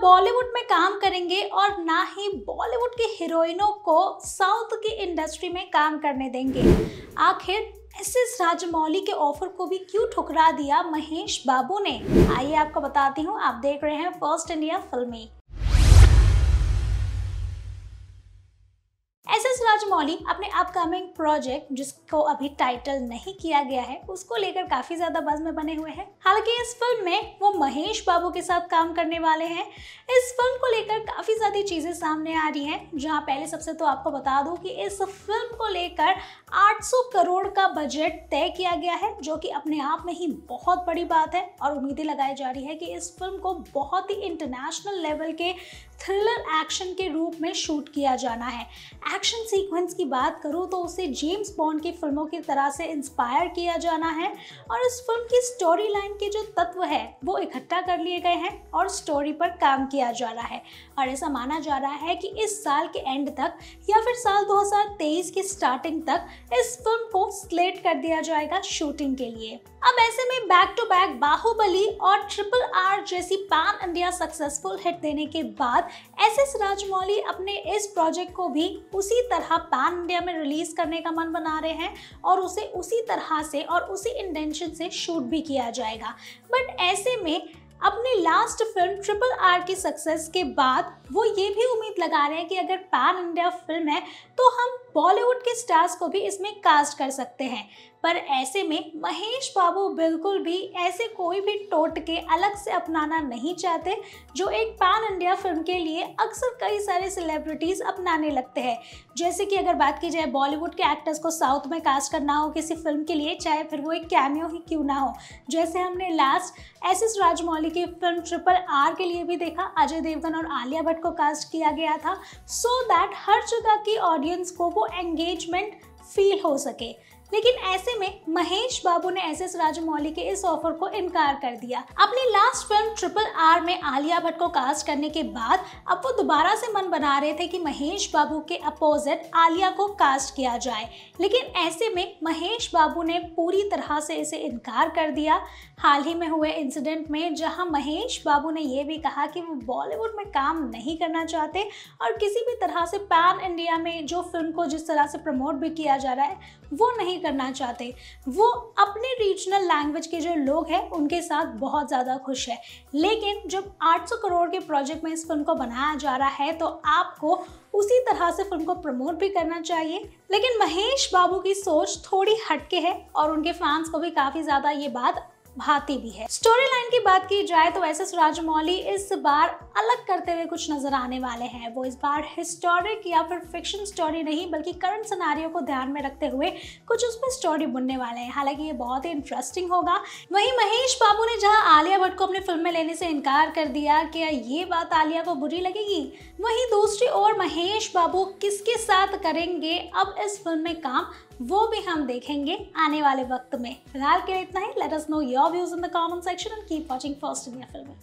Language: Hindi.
बॉलीवुड में काम करेंगे और ना ही बॉलीवुड के हीरोइनों को साउथ की इंडस्ट्री में काम करने देंगे आखिर एस एस राजमौली के ऑफर को भी क्यों ठुकरा दिया महेश बाबू ने आइए आपको बताती हूँ आप देख रहे हैं फर्स्ट इंडिया फिल्मी राजमौली अपने अपकमिंग प्रोजेक्ट जिसको अभी टाइटल नहीं किया गया है उसको लेकर काफी ज्यादा बज में बने हुए हैं हालांकि इस फिल्म में वो महेश बाबू के साथ काम करने वाले हैं इस फिल्म को लेकर काफी ज्यादा चीजें सामने आ रही हैं जहां पहले सबसे तो आपको बता दूं कि इस फिल्म को लेकर 800 करोड़ का बजट तय किया गया है जो कि अपने आप में ही बहुत बड़ी बात है और उम्मीदें लगाई जा रही है कि इस फिल्म को बहुत ही इंटरनेशनल लेवल के थ्रिलर एक्शन के रूप में शूट किया जाना है एक्शन सीख सीक्वेंस की बात करूँ तो उसे जेम्स बॉन्ड की फिल्मों की तरह से इंस्पायर किया जाना है और इस फिल्म की स्टोरी लाइन के जो तत्व है वो इकट्ठा कर लिए गए हैं और स्टोरी पर काम किया जा रहा है और ऐसा माना जा रहा है कि इस साल के एंड तक या फिर साल 2023 की स्टार्टिंग तक इस फिल्म को स्लेट कर दिया जाएगा शूटिंग के लिए अब ऐसे में बैक टू बैक बाहुबली और ट्रिपल आर जैसी पान इंडिया सक्सेसफुल हिट देने के बाद एस एस राजमौली अपने इस प्रोजेक्ट को भी उसी तरह आप पैन इंडिया में रिलीज़ करने का मन बना रहे हैं और उसे उसी तरह से और उसी इंटेंशन से शूट भी किया जाएगा बट ऐसे में अपनी लास्ट फिल्म ट्रिपल आर की सक्सेस के बाद वो ये भी उम्मीद लगा रहे हैं कि अगर पैन इंडिया फिल्म है तो हम बॉलीवुड के स्टार्स को भी इसमें कास्ट कर सकते हैं पर ऐसे में महेश बाबू बिल्कुल भी ऐसे कोई भी टोटके अलग से अपनाना नहीं चाहते जो एक पैन इंडिया फिल्म के लिए अक्सर कई सारे सेलिब्रिटीज़ अपनाने लगते हैं जैसे कि अगर बात की जाए बॉलीवुड के एक्टर्स को साउथ में कास्ट करना हो किसी फिल्म के लिए चाहे फिर वो एक कैमियो ही क्यों ना हो जैसे हमने last S S Rajamouli Kohli की फिल्म ट्रिपल आर के लिए भी देखा अजय देवगन और आलिया भट्ट को कास्ट किया गया था सो so दैट हर जगह की ऑडियंस को वो एंगेजमेंट फील हो सके लेकिन ऐसे में महेश बाबू ने एस एस राजमौली के इस ऑफर को इनकार कर दिया अपनी लास्ट फिल्म ट्रिपल आर में आलिया भट्ट को कास्ट करने के बाद अब वो दोबारा से मन बना रहे थे कि महेश बाबू के अपोजिट आलिया को कास्ट किया जाए लेकिन ऐसे में महेश बाबू ने पूरी तरह से इसे इनकार कर दिया हाल ही में हुए इंसिडेंट में जहाँ महेश बाबू ने यह भी कहा कि वो बॉलीवुड में काम नहीं करना चाहते और किसी भी तरह से पैन इंडिया में जो फिल्म को जिस तरह से प्रमोट भी किया जा रहा है वो नहीं नहीं करना चाहते वो अपने रीजनल लैंग्वेज के जो लोग हैं उनके साथ बहुत ज़्यादा खुश है लेकिन जब 800 करोड़ के प्रोजेक्ट में इस फिल्म को बनाया जा रहा है तो आपको उसी तरह से फिल्म को प्रमोट भी करना चाहिए लेकिन महेश बाबू की सोच थोड़ी हटके है और उनके फैंस को भी काफ़ी ज़्यादा ये बात भाती भी है स्टोरी लाइन की बात की जाए तो एस एस राजमौली इस बार अलग करते हुए कुछ नजर आने वाले हैं वो इस बार हिस्टोरिक या फिर फिक्शन स्टोरी नहीं बल्कि करंट सिनारियों को ध्यान में रखते हुए कुछ उसमें स्टोरी बुनने वाले हैं हालांकि ये बहुत ही इंटरेस्टिंग होगा वहीं महेश बाबू ने जहां आलिया भट्ट को अपनी फिल्म में लेने से इनकार कर दिया क्या ये बात आलिया को बुरी लगेगी वहीं दूसरी ओर महेश बाबू किसके साथ करेंगे अब इस फिल्म में काम वो भी हम देखेंगे आने वाले वक्त में फिलहाल के लिए इतना ही let us know your your views in the comment section and keep watching First India Film.